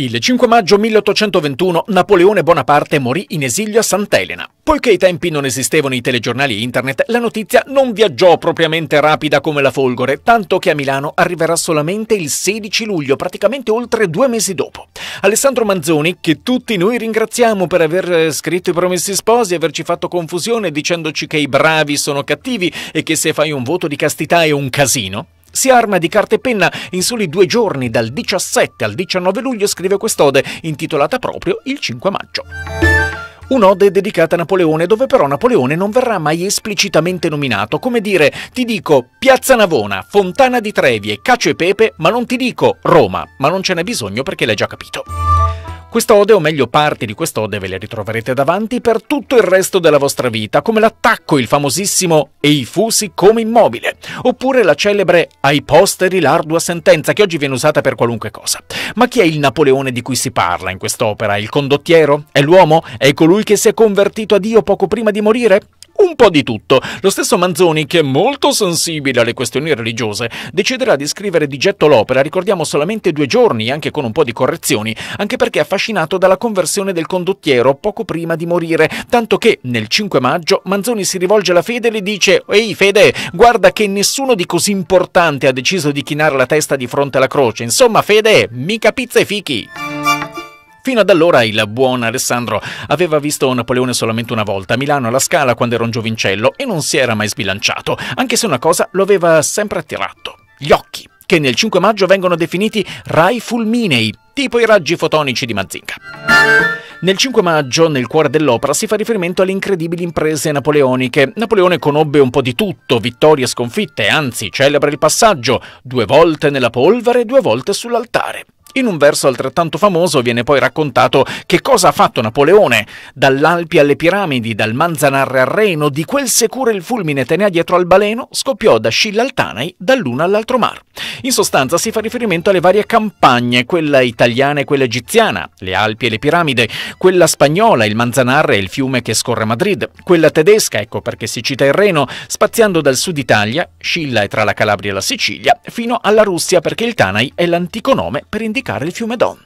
Il 5 maggio 1821 Napoleone Bonaparte morì in esilio a Sant'Elena. Poiché ai tempi non esistevano i telegiornali e internet, la notizia non viaggiò propriamente rapida come la folgore, tanto che a Milano arriverà solamente il 16 luglio, praticamente oltre due mesi dopo. Alessandro Manzoni, che tutti noi ringraziamo per aver eh, scritto i promessi sposi e averci fatto confusione dicendoci che i bravi sono cattivi e che se fai un voto di castità è un casino, si arma di carta e penna in soli due giorni, dal 17 al 19 luglio, scrive quest'ode, intitolata proprio Il 5 maggio. Un'ode dedicata a Napoleone, dove però Napoleone non verrà mai esplicitamente nominato. Come dire, ti dico Piazza Navona, Fontana di Trevi e Cacio e Pepe, ma non ti dico Roma, ma non ce n'è bisogno perché l'hai già capito. Quest'ode, o meglio parti di quest'ode, ve le ritroverete davanti per tutto il resto della vostra vita, come l'attacco, il famosissimo E i fusi come immobile, oppure la celebre Ai posteri l'ardua sentenza, che oggi viene usata per qualunque cosa. Ma chi è il Napoleone di cui si parla in quest'opera? Il condottiero? È l'uomo? È colui che si è convertito a Dio poco prima di morire? un po' di tutto. Lo stesso Manzoni, che è molto sensibile alle questioni religiose, deciderà di scrivere di getto l'opera, ricordiamo solamente due giorni, anche con un po' di correzioni, anche perché è affascinato dalla conversione del condottiero poco prima di morire, tanto che nel 5 maggio Manzoni si rivolge alla Fede e le dice «Ehi Fede, guarda che nessuno di così importante ha deciso di chinare la testa di fronte alla croce, insomma Fede, mica pizza e fichi!» Fino ad allora il buon Alessandro aveva visto Napoleone solamente una volta a Milano alla Scala quando era un giovincello e non si era mai sbilanciato, anche se una cosa lo aveva sempre attirato, gli occhi, che nel 5 maggio vengono definiti rai fulminei, tipo i raggi fotonici di Mazinga. Nel 5 maggio, nel cuore dell'opera, si fa riferimento alle incredibili imprese napoleoniche. Napoleone conobbe un po' di tutto, vittorie e sconfitte, anzi celebra il passaggio due volte nella polvere e due volte sull'altare. In un verso altrettanto famoso viene poi raccontato che cosa ha fatto Napoleone. Dall'Alpi alle piramidi, dal Manzanarre al Reno, di quel secure il fulmine tenea dietro al baleno, scoppiò da Scilla al Tanai, dall'uno all'altro mar. In sostanza si fa riferimento alle varie campagne, quella italiana e quella egiziana, le Alpi e le piramidi, quella spagnola, il Manzanarre e il fiume che scorre a Madrid, quella tedesca, ecco perché si cita il Reno, spaziando dal sud Italia, Scilla è tra la Calabria e la Sicilia, fino alla Russia perché il Tanai è l'antico nome per indicare indicare il fiume Don.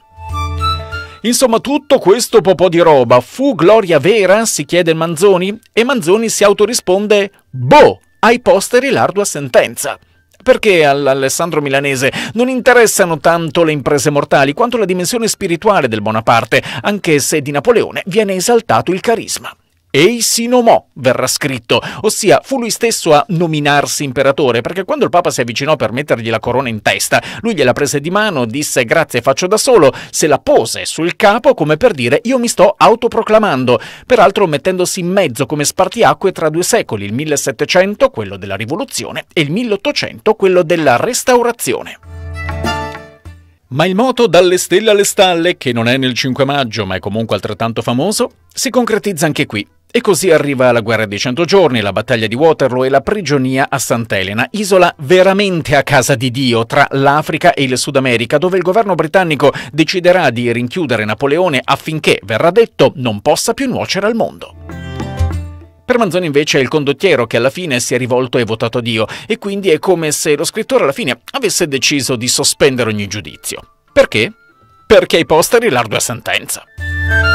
Insomma, tutto questo popò di roba fu gloria vera? si chiede Manzoni e Manzoni si autorisponde boh ai posteri l'ardua sentenza. Perché all'Alessandro Milanese non interessano tanto le imprese mortali quanto la dimensione spirituale del Bonaparte, anche se di Napoleone viene esaltato il carisma. Ei si verrà scritto, ossia fu lui stesso a nominarsi imperatore, perché quando il Papa si avvicinò per mettergli la corona in testa, lui gliela prese di mano, disse grazie faccio da solo, se la pose sul capo come per dire io mi sto autoproclamando, peraltro mettendosi in mezzo come spartiacque tra due secoli, il 1700, quello della rivoluzione, e il 1800, quello della restaurazione. Ma il moto dalle stelle alle stalle, che non è nel 5 maggio ma è comunque altrettanto famoso, si concretizza anche qui. E così arriva la guerra dei cento giorni, la battaglia di Waterloo e la prigionia a Sant'Elena, isola veramente a casa di Dio tra l'Africa e il Sud America, dove il governo britannico deciderà di rinchiudere Napoleone affinché, verrà detto, non possa più nuocere al mondo. Per Manzoni invece è il condottiero che alla fine si è rivolto e votato a Dio e quindi è come se lo scrittore alla fine avesse deciso di sospendere ogni giudizio. Perché? Perché ai posteri l'ardua sentenza.